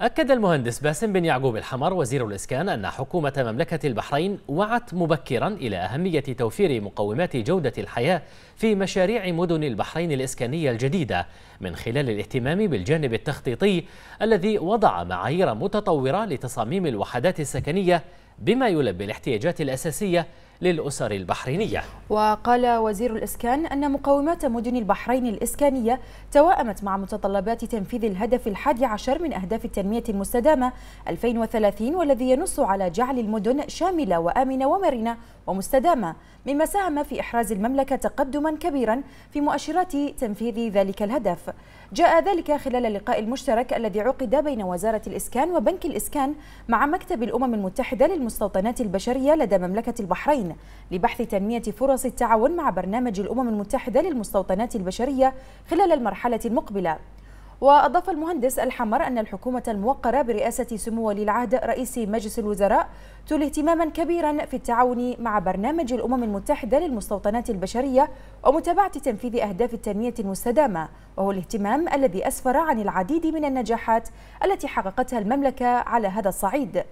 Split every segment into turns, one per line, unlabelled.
أكد المهندس باسم بن يعقوب الحمر وزير الإسكان أن حكومة مملكة البحرين وعت مبكرا إلى أهمية توفير مقومات جودة الحياة في مشاريع مدن البحرين الإسكانية الجديدة من خلال الاهتمام بالجانب التخطيطي الذي وضع معايير متطورة لتصاميم الوحدات السكنية بما يلبي الاحتياجات الأساسية للأسر البحرينية
وقال وزير الإسكان أن مقومات مدن البحرين الإسكانية توائمت مع متطلبات تنفيذ الهدف الحادي عشر من أهداف التنمية المستدامة 2030 والذي ينص على جعل المدن شاملة وآمنة ومرنة ومستدامة مما ساهم في إحراز المملكة تقدما كبيرا في مؤشرات تنفيذ ذلك الهدف جاء ذلك خلال اللقاء المشترك الذي عقد بين وزارة الإسكان وبنك الإسكان مع مكتب الأمم المتحدة للمستوطنات البشرية لدى مملكة البحرين الصين لبحث تنمية فرص التعاون مع برنامج الأمم المتحدة للمستوطنات البشرية خلال المرحلة المقبلة وأضاف المهندس الحمر أن الحكومة الموقرة برئاسة سمو ولي العهد رئيس مجلس الوزراء تولي اهتماما كبيرا في التعاون مع برنامج الأمم المتحدة للمستوطنات البشرية ومتابعة تنفيذ أهداف التنمية المستدامة وهو الاهتمام الذي أسفر عن العديد من النجاحات التي حققتها المملكة على هذا الصعيد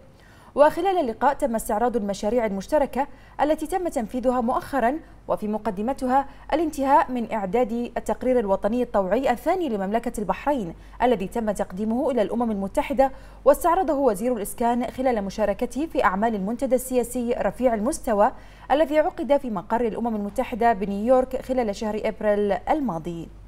وخلال اللقاء تم استعراض المشاريع المشتركة التي تم تنفيذها مؤخرا وفي مقدمتها الانتهاء من إعداد التقرير الوطني الطوعي الثاني لمملكة البحرين الذي تم تقديمه إلى الأمم المتحدة واستعرضه وزير الإسكان خلال مشاركته في أعمال المنتدى السياسي رفيع المستوى الذي عقد في مقر الأمم المتحدة بنيويورك خلال شهر أبريل الماضي